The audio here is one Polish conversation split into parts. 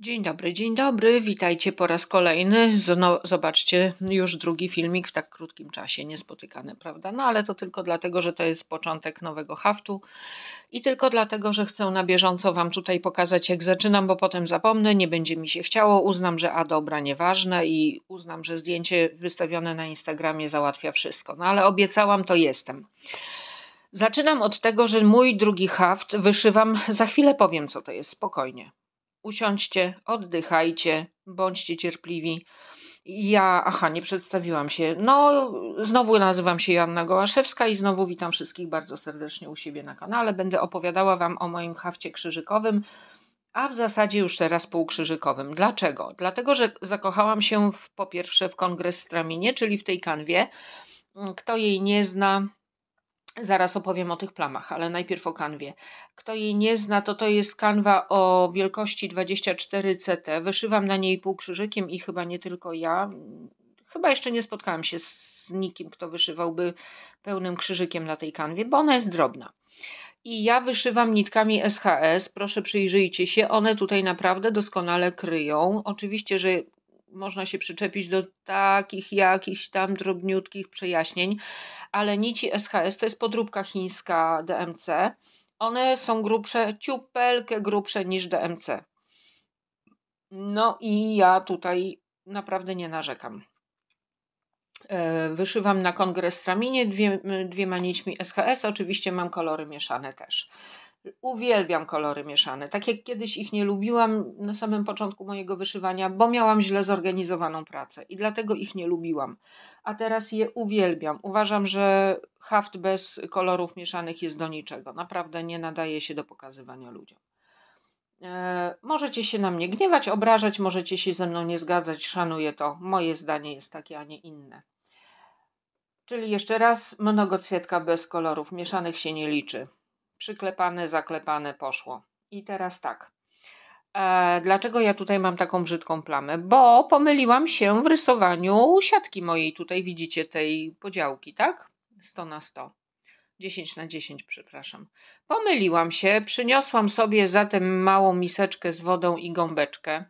Dzień dobry, dzień dobry, witajcie po raz kolejny. zobaczcie, już drugi filmik w tak krótkim czasie, niespotykany, prawda? No ale to tylko dlatego, że to jest początek nowego haftu i tylko dlatego, że chcę na bieżąco Wam tutaj pokazać, jak zaczynam, bo potem zapomnę, nie będzie mi się chciało, uznam, że a dobra, nieważne i uznam, że zdjęcie wystawione na Instagramie załatwia wszystko. No ale obiecałam, to jestem. Zaczynam od tego, że mój drugi haft wyszywam, za chwilę powiem, co to jest, spokojnie usiądźcie, oddychajcie, bądźcie cierpliwi. Ja, aha, nie przedstawiłam się. No, znowu nazywam się Joanna Gołaszewska i znowu witam wszystkich bardzo serdecznie u siebie na kanale. Będę opowiadała Wam o moim hafcie krzyżykowym, a w zasadzie już teraz półkrzyżykowym. Dlaczego? Dlatego, że zakochałam się w, po pierwsze w Kongres Straminie, czyli w tej kanwie. Kto jej nie zna, Zaraz opowiem o tych plamach, ale najpierw o kanwie. Kto jej nie zna, to to jest kanwa o wielkości 24 CT. Wyszywam na niej półkrzyżykiem i chyba nie tylko ja. Chyba jeszcze nie spotkałam się z nikim, kto wyszywałby pełnym krzyżykiem na tej kanwie, bo ona jest drobna. I ja wyszywam nitkami SHS, proszę przyjrzyjcie się, one tutaj naprawdę doskonale kryją. Oczywiście, że można się przyczepić do takich jakichś tam drobniutkich przejaśnień, ale nici SHS to jest podróbka chińska DMC. One są grubsze, ciupelkę grubsze niż DMC. No i ja tutaj naprawdę nie narzekam. E, wyszywam na kongres Straminie dwie, dwiema nićmi SHS. Oczywiście mam kolory mieszane też. Uwielbiam kolory mieszane. Tak jak kiedyś ich nie lubiłam na samym początku mojego wyszywania, bo miałam źle zorganizowaną pracę i dlatego ich nie lubiłam. A teraz je uwielbiam. Uważam, że haft bez kolorów mieszanych jest do niczego. Naprawdę nie nadaje się do pokazywania ludziom. E, możecie się na mnie gniewać, obrażać, możecie się ze mną nie zgadzać, szanuję to. Moje zdanie jest takie, a nie inne. Czyli jeszcze raz, mnogocwietka bez kolorów mieszanych się nie liczy przyklepane, zaklepane poszło. I teraz tak. E, dlaczego ja tutaj mam taką brzydką plamę? Bo pomyliłam się w rysowaniu siatki mojej. Tutaj widzicie tej podziałki, tak? 100 na 100. 10 na 10, przepraszam. Pomyliłam się, przyniosłam sobie zatem małą miseczkę z wodą i gąbeczkę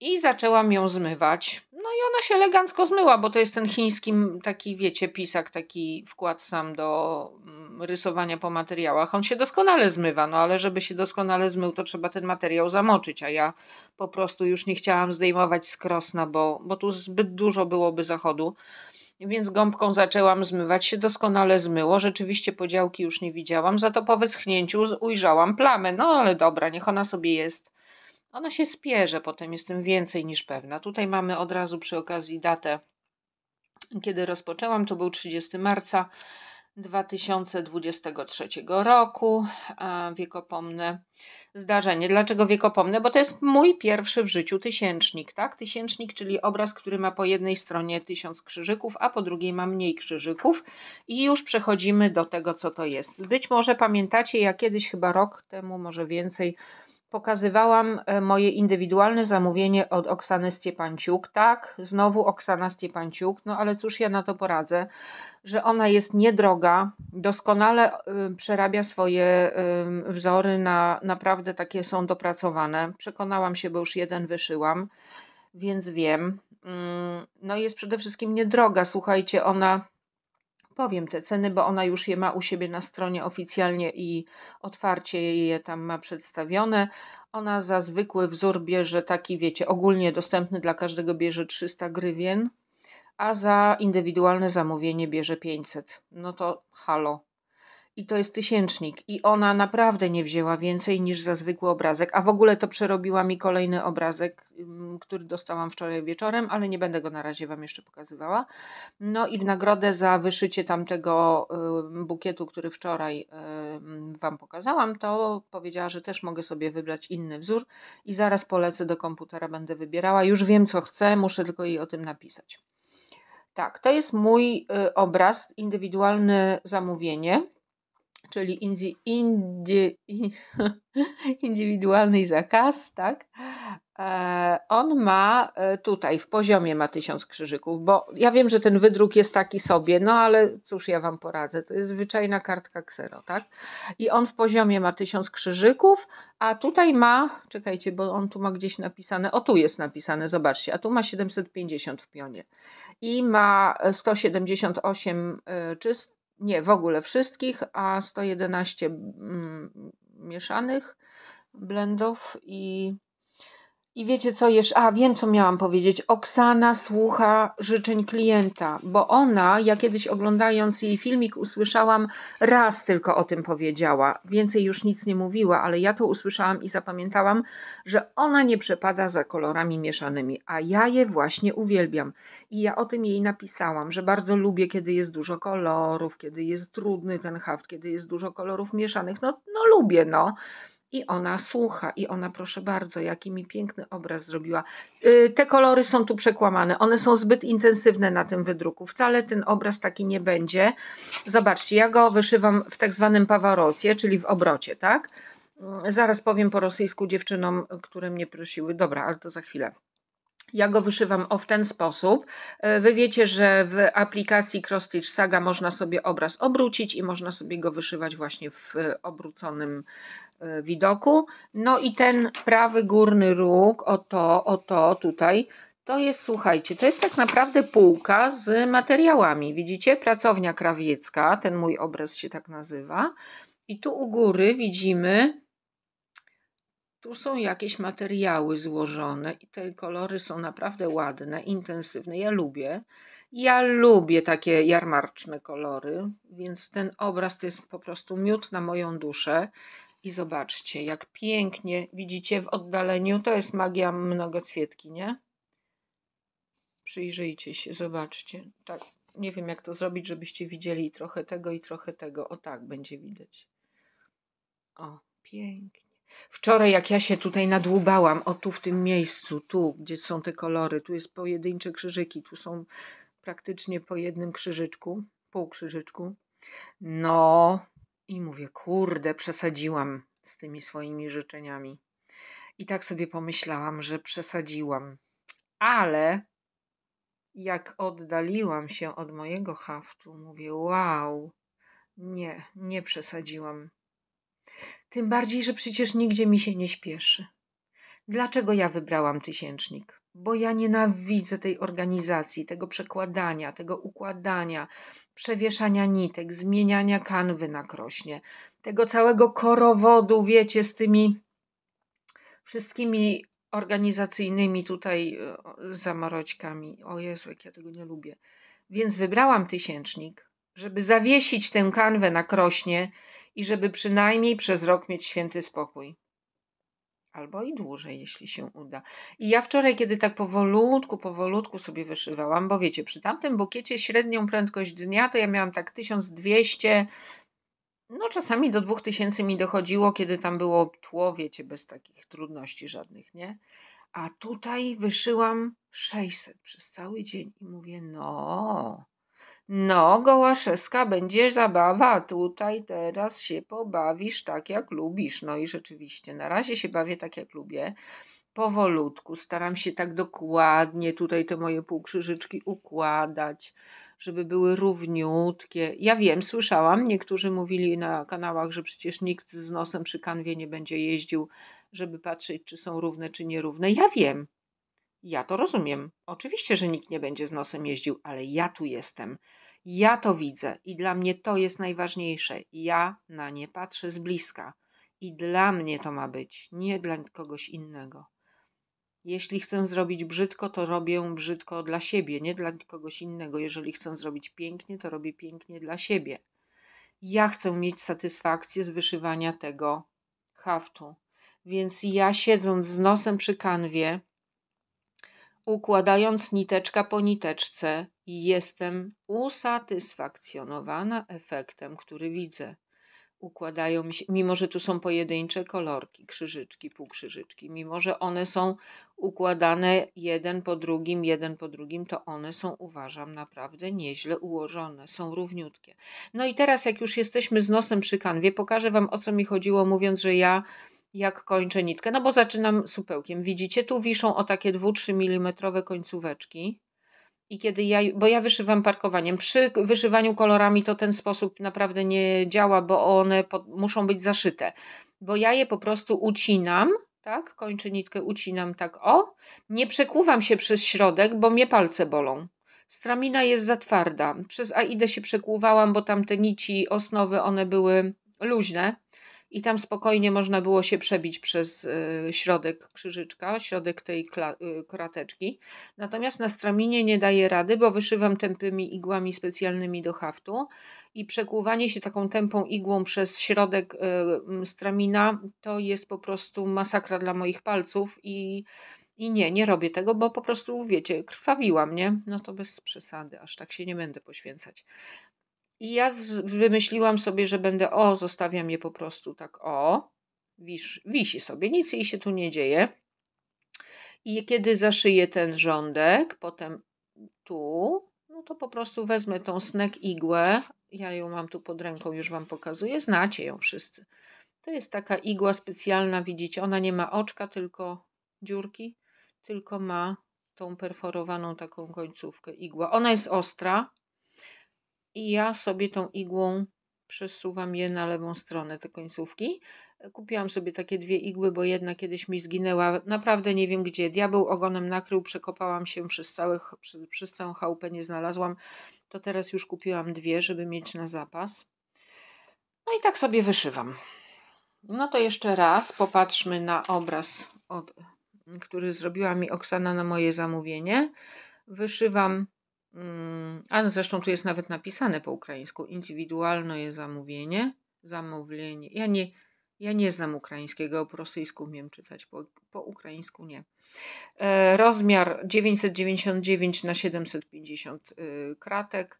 i zaczęłam ją zmywać. No i ona się elegancko zmyła, bo to jest ten chiński taki, wiecie, pisak, taki wkład sam do mm, rysowania po materiałach. On się doskonale zmywa, no ale żeby się doskonale zmył, to trzeba ten materiał zamoczyć, a ja po prostu już nie chciałam zdejmować z krosna, bo, bo tu zbyt dużo byłoby zachodu. Więc gąbką zaczęłam zmywać, się doskonale zmyło, rzeczywiście podziałki już nie widziałam, za to po wyschnięciu ujrzałam plamę, no ale dobra, niech ona sobie jest ona się spierze, potem jestem więcej niż pewna. Tutaj mamy od razu przy okazji datę, kiedy rozpoczęłam, to był 30 marca 2023 roku. Wiekopomne zdarzenie. Dlaczego wiekopomne? Bo to jest mój pierwszy w życiu tysięcznik, tak? Tysięcznik, czyli obraz, który ma po jednej stronie tysiąc krzyżyków, a po drugiej ma mniej krzyżyków. I już przechodzimy do tego, co to jest. Być może pamiętacie, ja kiedyś chyba rok temu, może więcej, pokazywałam e, moje indywidualne zamówienie od Oksany Stiepanciuk. Tak, znowu Oksana Stiepanciuk, no ale cóż ja na to poradzę, że ona jest niedroga, doskonale e, przerabia swoje e, wzory na naprawdę takie są dopracowane. Przekonałam się, bo już jeden wyszyłam, więc wiem. Mm, no jest przede wszystkim niedroga, słuchajcie, ona Powiem te ceny, bo ona już je ma u siebie na stronie oficjalnie i otwarcie je tam ma przedstawione. Ona za zwykły wzór bierze taki, wiecie, ogólnie dostępny dla każdego bierze 300 grywien, a za indywidualne zamówienie bierze 500. No to halo, i to jest tysięcznik. I ona naprawdę nie wzięła więcej niż za zwykły obrazek, a w ogóle to przerobiła mi kolejny obrazek, mm, który dostałam wczoraj wieczorem, ale nie będę go na razie Wam jeszcze pokazywała. No i w nagrodę za wyszycie tamtego bukietu, który wczoraj Wam pokazałam, to powiedziała, że też mogę sobie wybrać inny wzór i zaraz polecę do komputera, będę wybierała. Już wiem, co chcę, muszę tylko jej o tym napisać. Tak, to jest mój y, obraz, indywidualne zamówienie czyli indy, indywidualny zakaz, tak? E, on ma e, tutaj w poziomie ma tysiąc krzyżyków, bo ja wiem, że ten wydruk jest taki sobie, no ale cóż ja wam poradzę, to jest zwyczajna kartka ksero, tak? I on w poziomie ma tysiąc krzyżyków, a tutaj ma, czekajcie, bo on tu ma gdzieś napisane, o tu jest napisane, zobaczcie, a tu ma 750 w pionie i ma 178 e, czyst nie w ogóle wszystkich, a 111 mm, mieszanych blendów i i wiecie co jeszcze? A wiem, co miałam powiedzieć. Oksana słucha życzeń klienta, bo ona, ja kiedyś oglądając jej filmik, usłyszałam raz tylko o tym powiedziała. Więcej już nic nie mówiła, ale ja to usłyszałam i zapamiętałam, że ona nie przepada za kolorami mieszanymi, a ja je właśnie uwielbiam. I ja o tym jej napisałam, że bardzo lubię, kiedy jest dużo kolorów, kiedy jest trudny ten haft, kiedy jest dużo kolorów mieszanych. No, no lubię, no. I ona słucha, i ona, proszę bardzo, jaki mi piękny obraz zrobiła. Y, te kolory są tu przekłamane, one są zbyt intensywne na tym wydruku. Wcale ten obraz taki nie będzie. Zobaczcie, ja go wyszywam w tak zwanym pawarocie, czyli w obrocie, tak? Zaraz powiem po rosyjsku dziewczynom, które mnie prosiły. Dobra, ale to za chwilę. Ja go wyszywam o w ten sposób. E, wy wiecie, że w aplikacji Cross Stitch Saga można sobie obraz obrócić i można sobie go wyszywać właśnie w e, obróconym e, widoku. No i ten prawy górny róg, oto, oto tutaj, to jest, słuchajcie, to jest tak naprawdę półka z materiałami. Widzicie? Pracownia krawiecka, ten mój obraz się tak nazywa. I tu u góry widzimy tu są jakieś materiały złożone i te kolory są naprawdę ładne, intensywne. Ja lubię. Ja lubię takie jarmarczne kolory, więc ten obraz to jest po prostu miód na moją duszę. I zobaczcie, jak pięknie widzicie w oddaleniu. To jest magia mnogocwietki, nie? Przyjrzyjcie się, zobaczcie. Tak, nie wiem jak to zrobić, żebyście widzieli trochę tego i trochę tego. O tak będzie widać. O, pięknie. Wczoraj, jak ja się tutaj nadłubałam, o tu w tym miejscu, tu, gdzie są te kolory, tu jest pojedyncze krzyżyki, tu są praktycznie po jednym krzyżyczku, półkrzyżyczku. No i mówię, kurde, przesadziłam z tymi swoimi życzeniami. I tak sobie pomyślałam, że przesadziłam. Ale jak oddaliłam się od mojego haftu, mówię: Wow, nie, nie przesadziłam. Tym bardziej, że przecież nigdzie mi się nie śpieszy. Dlaczego ja wybrałam tysięcznik? Bo ja nienawidzę tej organizacji, tego przekładania, tego układania, przewieszania nitek, zmieniania kanwy na krośnie, tego całego korowodu, wiecie, z tymi wszystkimi organizacyjnymi tutaj e, zamaroćkami. O Jezu, jak ja tego nie lubię. Więc wybrałam tysięcznik, żeby zawiesić tę kanwę na krośnie i żeby przynajmniej przez rok mieć święty spokój. Albo i dłużej, jeśli się uda. I ja wczoraj, kiedy tak powolutku, powolutku sobie wyszywałam, bo wiecie, przy tamtym bukiecie średnią prędkość dnia to ja miałam tak 1200, no czasami do 2000 mi dochodziło, kiedy tam było tło, wiecie, bez takich trudności żadnych, nie? A tutaj wyszyłam 600 przez cały dzień i mówię, no, no, Gołaszewska będzie zabawa, tutaj teraz się pobawisz tak jak lubisz. No i rzeczywiście, na razie się bawię tak jak lubię. Powolutku, staram się tak dokładnie tutaj te moje półkrzyżyczki układać, żeby były równiutkie. Ja wiem, słyszałam, niektórzy mówili na kanałach, że przecież nikt z nosem przy kanwie nie będzie jeździł, żeby patrzeć, czy są równe, czy nierówne. Ja wiem, ja to rozumiem. Oczywiście, że nikt nie będzie z nosem jeździł, ale ja tu jestem. Ja to widzę i dla mnie to jest najważniejsze. Ja na nie patrzę z bliska i dla mnie to ma być, nie dla kogoś innego. Jeśli chcę zrobić brzydko, to robię brzydko dla siebie, nie dla kogoś innego. Jeżeli chcę zrobić pięknie, to robię pięknie dla siebie. Ja chcę mieć satysfakcję z wyszywania tego haftu. Więc ja siedząc z nosem przy kanwie, układając niteczka po niteczce, jestem usatysfakcjonowana efektem, który widzę. Układają mi się, mimo że tu są pojedyncze kolorki, krzyżyczki, półkrzyżyczki, mimo że one są układane jeden po drugim, jeden po drugim, to one są, uważam, naprawdę nieźle ułożone, są równiutkie. No i teraz, jak już jesteśmy z nosem przy kanwie, pokażę Wam o co mi chodziło, mówiąc, że ja jak kończę nitkę, no bo zaczynam supełkiem. Widzicie, tu wiszą o takie 2-3 mm końcóweczki. I kiedy ja, bo ja wyszywam parkowaniem. Przy wyszywaniu kolorami to ten sposób naprawdę nie działa, bo one muszą być zaszyte. Bo ja je po prostu ucinam, tak? Kończę nitkę, ucinam tak o. Nie przekuwam się przez środek, bo mnie palce bolą. Stramina jest za twarda. Przez AIDE się przekłuwałam, bo tam te nici osnowy, one były luźne i tam spokojnie można było się przebić przez y, środek krzyżyczka, środek tej y, krateczki. Natomiast na straminie nie daje rady, bo wyszywam tępymi igłami specjalnymi do haftu i przekłuwanie się taką tępą igłą przez środek y, stramina to jest po prostu masakra dla moich palców i i nie, nie robię tego, bo po prostu, wiecie, krwawiła mnie. No to bez przesady, aż tak się nie będę poświęcać. I ja wymyśliłam sobie, że będę o, zostawiam je po prostu tak o, wisz, wisi sobie, nic jej się tu nie dzieje. I kiedy zaszyję ten rządek, potem tu, no to po prostu wezmę tą snek igłę. Ja ją mam tu pod ręką, już Wam pokazuję. Znacie ją wszyscy. To jest taka igła specjalna, widzicie, ona nie ma oczka, tylko dziurki, tylko ma tą perforowaną taką końcówkę igła. Ona jest ostra, i ja sobie tą igłą przesuwam je na lewą stronę, te końcówki. Kupiłam sobie takie dwie igły, bo jedna kiedyś mi zginęła, naprawdę nie wiem gdzie. Diabeł ogonem nakrył, przekopałam się przez, całych, przez, przez całą chałupę, nie znalazłam. To teraz już kupiłam dwie, żeby mieć na zapas. No i tak sobie wyszywam. No to jeszcze raz popatrzmy na obraz, który zrobiła mi Oksana na moje zamówienie. Wyszywam mm, a zresztą tu jest nawet napisane po ukraińsku: indywidualne zamówienie, zamówienie. Ja nie, ja nie znam ukraińskiego, po rosyjsku umiem czytać, po, po ukraińsku nie. E, rozmiar 999 na 750 y, kratek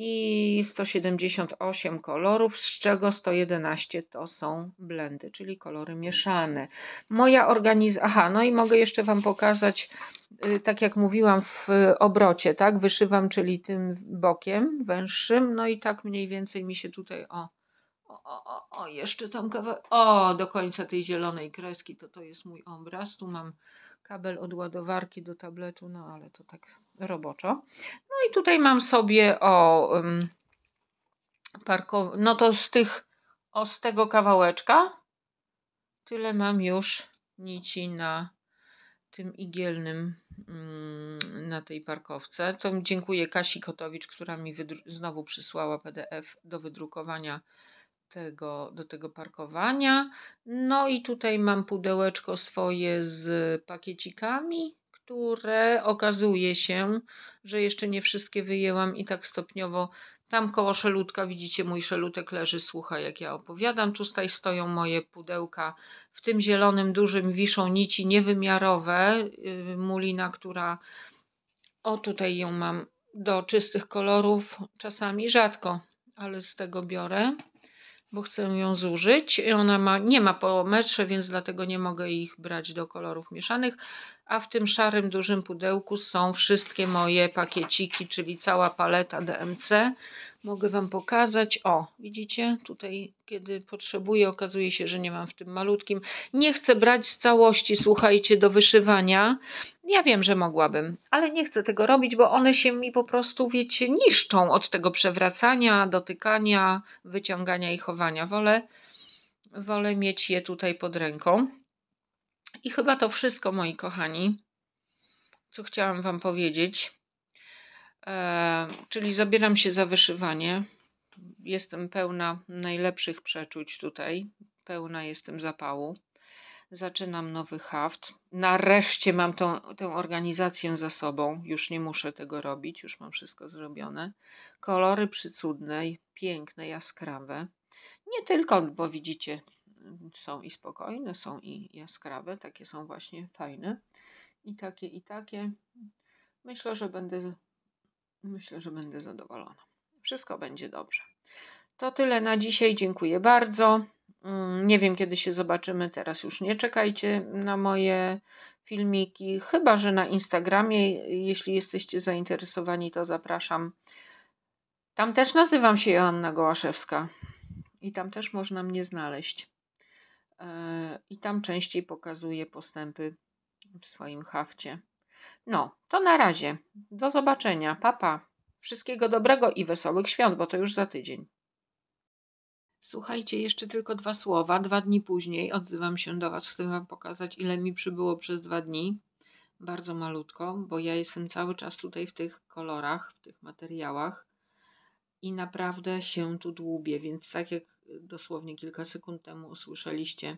i 178 kolorów, z czego 111 to są blendy, czyli kolory mieszane. Moja organizacja, aha, no i mogę jeszcze Wam pokazać, y, tak jak mówiłam w obrocie, tak, wyszywam, czyli tym bokiem węższym, no i tak mniej więcej mi się tutaj, o, o, o, o jeszcze tam kawałek, o, do końca tej zielonej kreski, to to jest mój obraz, tu mam kabel od ładowarki do tabletu, no ale to tak roboczo. No i tutaj mam sobie o um, parkow... no to z tych, o z tego kawałeczka tyle mam już nici na tym igielnym mm, na tej parkowce. To dziękuję Kasi Kotowicz, która mi znowu przysłała PDF do wydrukowania tego, do tego parkowania. No i tutaj mam pudełeczko swoje z pakiecikami, które okazuje się, że jeszcze nie wszystkie wyjęłam i tak stopniowo tam koło szelutka widzicie mój szelutek leży, słucha jak ja opowiadam. Tutaj stoją moje pudełka. W tym zielonym dużym wiszą nici niewymiarowe. Yy, mulina, która o tutaj ją mam do czystych kolorów. Czasami rzadko, ale z tego biorę bo chcę ją zużyć. Ona ma, nie ma po metrze, więc dlatego nie mogę ich brać do kolorów mieszanych a w tym szarym dużym pudełku są wszystkie moje pakieciki, czyli cała paleta DMC. Mogę Wam pokazać. O, widzicie? Tutaj, kiedy potrzebuję, okazuje się, że nie mam w tym malutkim. Nie chcę brać z całości, słuchajcie, do wyszywania. Ja wiem, że mogłabym, ale nie chcę tego robić, bo one się mi po prostu, wiecie, niszczą od tego przewracania, dotykania, wyciągania i chowania. Wolę, wolę mieć je tutaj pod ręką. I chyba to wszystko, moi kochani, co chciałam Wam powiedzieć. E, czyli zabieram się za wyszywanie. Jestem pełna najlepszych przeczuć tutaj. Pełna jestem zapału. Zaczynam nowy haft. Nareszcie mam tą, tę organizację za sobą. Już nie muszę tego robić, już mam wszystko zrobione. Kolory przycudne, piękne, jaskrawe. Nie tylko, bo widzicie, są i spokojne, są i jaskrawe, takie są właśnie fajne. I takie, i takie. Myślę, że będę, myślę, że będę zadowolona. Wszystko będzie dobrze. To tyle na dzisiaj. Dziękuję bardzo. Mm, nie wiem, kiedy się zobaczymy. Teraz już nie czekajcie na moje filmiki. Chyba, że na Instagramie, jeśli jesteście zainteresowani, to zapraszam. Tam też nazywam się Joanna Gołaszewska i tam też można mnie znaleźć i tam częściej pokazuje postępy w swoim hafcie. No, to na razie. Do zobaczenia. Papa. Pa. Wszystkiego dobrego i wesołych świąt, bo to już za tydzień. Słuchajcie, jeszcze tylko dwa słowa. Dwa dni później odzywam się do Was. Chcę Wam pokazać, ile mi przybyło przez dwa dni. Bardzo malutko, bo ja jestem cały czas tutaj w tych kolorach, w tych materiałach i naprawdę się tu dłubię. Więc tak jak dosłownie kilka sekund temu usłyszeliście,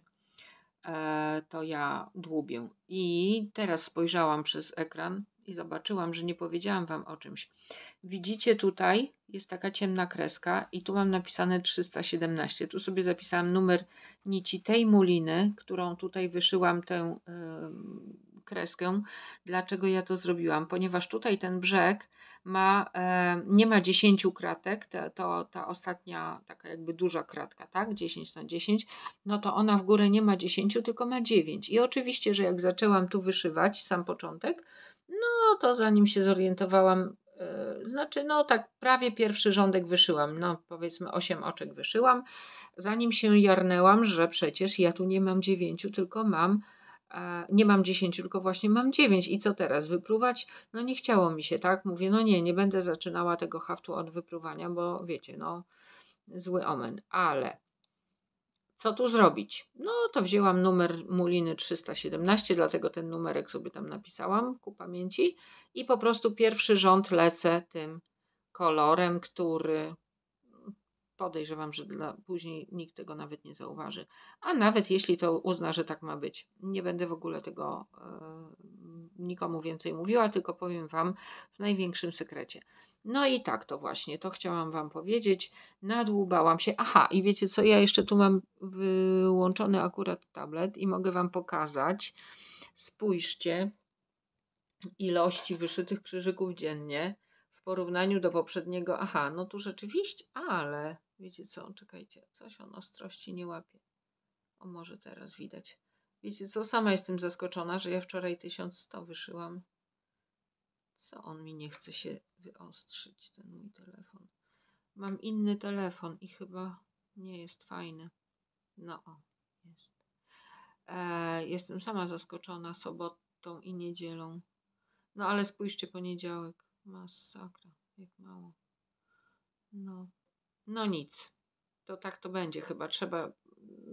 e, to ja dłubię. I teraz spojrzałam przez ekran i zobaczyłam, że nie powiedziałam Wam o czymś. Widzicie tutaj, jest taka ciemna kreska i tu mam napisane 317. Tu sobie zapisałam numer nici tej muliny, którą tutaj wyszyłam tę yy, kreskę. Dlaczego ja to zrobiłam? Ponieważ tutaj ten brzeg ma, e, nie ma 10 kratek, to, to ta ostatnia taka jakby duża kratka, tak, 10 na 10, no to ona w górę nie ma 10, tylko ma 9. I oczywiście, że jak zaczęłam tu wyszywać sam początek, no to zanim się zorientowałam, e, znaczy, no tak, prawie pierwszy rządek wyszyłam, no powiedzmy 8 oczek wyszyłam, zanim się jarnęłam, że przecież ja tu nie mam 9, tylko mam nie mam 10, tylko właśnie mam 9 i co teraz, wypruwać? No nie chciało mi się, tak? Mówię, no nie, nie będę zaczynała tego haftu od wypruwania, bo wiecie, no zły omen, ale co tu zrobić? No to wzięłam numer Muliny 317, dlatego ten numerek sobie tam napisałam ku pamięci i po prostu pierwszy rząd lecę tym kolorem, który podejrzewam, że dla, później nikt tego nawet nie zauważy. A nawet jeśli to uzna, że tak ma być. Nie będę w ogóle tego e, nikomu więcej mówiła, tylko powiem Wam w największym sekrecie. No i tak to właśnie, to chciałam Wam powiedzieć. Nadłubałam się. Aha, i wiecie co, ja jeszcze tu mam wyłączony akurat tablet i mogę Wam pokazać. Spójrzcie ilości wyszytych krzyżyków dziennie w porównaniu do poprzedniego, aha, no tu rzeczywiście, ale wiecie co, czekajcie, coś on ostrości nie łapie. O, może teraz widać. Wiecie co, sama jestem zaskoczona, że ja wczoraj 1100 wyszyłam. Co on mi nie chce się wyostrzyć, ten mój telefon. Mam inny telefon i chyba nie jest fajny. No o, jest. E, jestem sama zaskoczona sobotą i niedzielą. No ale spójrzcie poniedziałek. Masakra, jak mało. No, no nic. To tak to będzie chyba. Trzeba,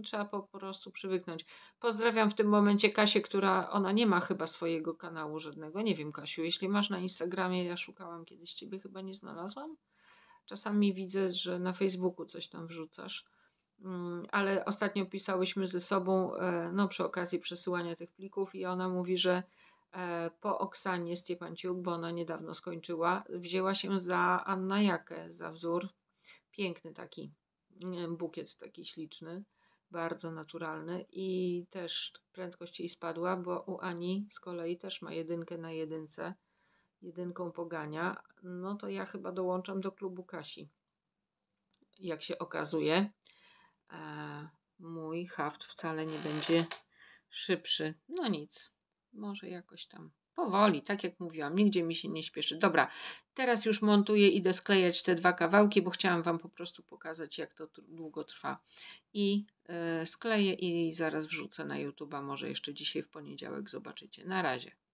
trzeba po prostu przywyknąć. Pozdrawiam w tym momencie Kasię, która ona nie ma chyba swojego kanału żadnego. Nie wiem, Kasiu, jeśli masz na Instagramie, ja szukałam kiedyś ciebie, chyba nie znalazłam. Czasami widzę, że na Facebooku coś tam wrzucasz. Mm, ale ostatnio pisałyśmy ze sobą, e, no przy okazji przesyłania tych plików, i ona mówi, że E, po Oksanie Stiepanciuk, bo ona niedawno skończyła, wzięła się za Anna Jakę, za wzór. Piękny taki mm, bukiet, taki śliczny, bardzo naturalny i też prędkość jej spadła, bo u Ani z kolei też ma jedynkę na jedynce, jedynką pogania. No to ja chyba dołączam do klubu Kasi. Jak się okazuje, e, mój haft wcale nie będzie szybszy. No nic może jakoś tam powoli, tak jak mówiłam, nigdzie mi się nie śpieszy. Dobra, teraz już montuję, idę sklejać te dwa kawałki, bo chciałam Wam po prostu pokazać, jak to długo trwa. I yy, skleję i zaraz wrzucę na YouTube'a, może jeszcze dzisiaj w poniedziałek zobaczycie. Na razie.